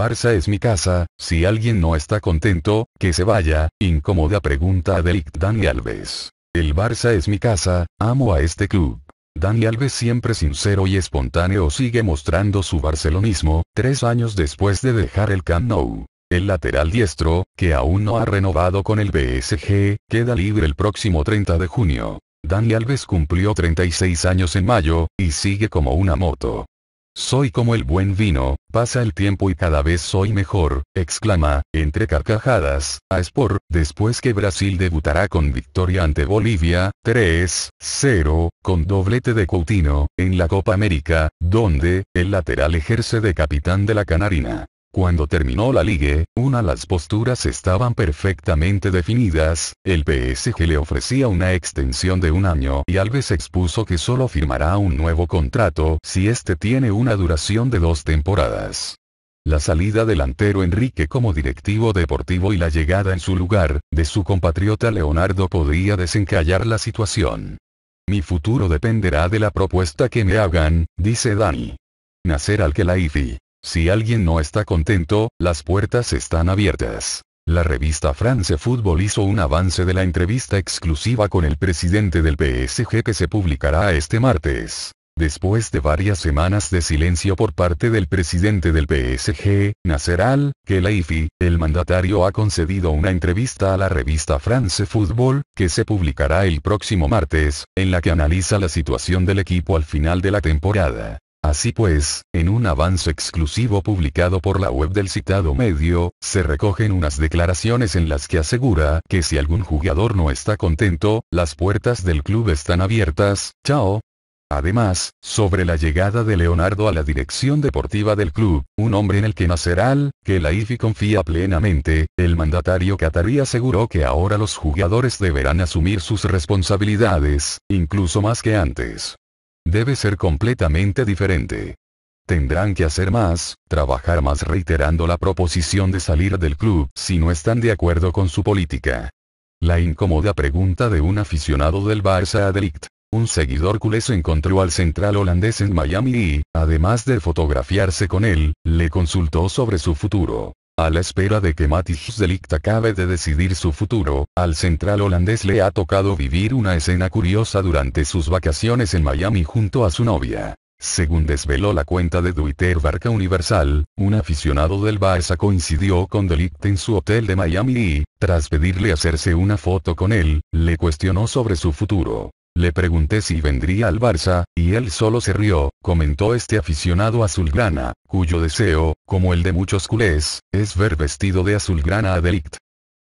Barça es mi casa, si alguien no está contento, que se vaya, incómoda pregunta a Dani Alves. El Barça es mi casa, amo a este club. Dani Alves siempre sincero y espontáneo sigue mostrando su barcelonismo, tres años después de dejar el Camp Nou. El lateral diestro, que aún no ha renovado con el PSG, queda libre el próximo 30 de junio. Dani Alves cumplió 36 años en mayo, y sigue como una moto. Soy como el buen vino, pasa el tiempo y cada vez soy mejor, exclama, entre carcajadas, a Sport, después que Brasil debutará con victoria ante Bolivia, 3-0, con doblete de Coutinho, en la Copa América, donde, el lateral ejerce de capitán de la Canarina. Cuando terminó la ligue, una las posturas estaban perfectamente definidas, el PSG le ofrecía una extensión de un año y Alves expuso que solo firmará un nuevo contrato si este tiene una duración de dos temporadas. La salida delantero Enrique como directivo deportivo y la llegada en su lugar, de su compatriota Leonardo podría desencallar la situación. Mi futuro dependerá de la propuesta que me hagan, dice Dani. Nacer al que la IFI. Si alguien no está contento, las puertas están abiertas. La revista France Football hizo un avance de la entrevista exclusiva con el presidente del PSG que se publicará este martes. Después de varias semanas de silencio por parte del presidente del PSG, Nasser Al-Khelaifi, el mandatario ha concedido una entrevista a la revista France Football, que se publicará el próximo martes, en la que analiza la situación del equipo al final de la temporada. Así pues, en un avance exclusivo publicado por la web del citado medio, se recogen unas declaraciones en las que asegura que si algún jugador no está contento, las puertas del club están abiertas, chao. Además, sobre la llegada de Leonardo a la dirección deportiva del club, un hombre en el que Al, que la IFI confía plenamente, el mandatario Qatari aseguró que ahora los jugadores deberán asumir sus responsabilidades, incluso más que antes debe ser completamente diferente. Tendrán que hacer más, trabajar más reiterando la proposición de salir del club si no están de acuerdo con su política. La incómoda pregunta de un aficionado del Barça a Un seguidor culés, encontró al central holandés en Miami y, además de fotografiarse con él, le consultó sobre su futuro. A la espera de que Matis Delict acabe de decidir su futuro, al central holandés le ha tocado vivir una escena curiosa durante sus vacaciones en Miami junto a su novia. Según desveló la cuenta de Twitter Barca Universal, un aficionado del Barça coincidió con Delict en su hotel de Miami y, tras pedirle hacerse una foto con él, le cuestionó sobre su futuro. Le pregunté si vendría al Barça, y él solo se rió, comentó este aficionado azulgrana, cuyo deseo, como el de muchos culés, es ver vestido de azulgrana a Delict.